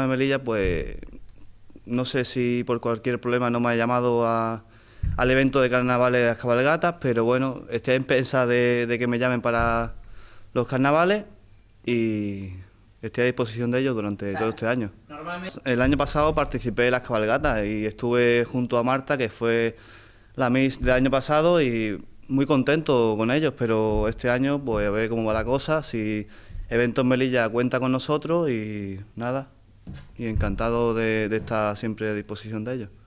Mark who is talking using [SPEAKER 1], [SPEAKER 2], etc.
[SPEAKER 1] de Melilla, pues no sé si por cualquier problema no me ha llamado a, al evento de carnavales de las cabalgatas, pero bueno, estoy en pensa de, que me llamen para los carnavales y estoy a disposición de ellos durante todo este año. El año pasado participé en las cabalgatas y estuve junto a Marta, que fue la Miss del año pasado, y muy contento con ellos, pero este año pues a ver cómo va la cosa, si Eventos Melilla cuenta con nosotros y nada y encantado de, estar siempre a disposición de ellos.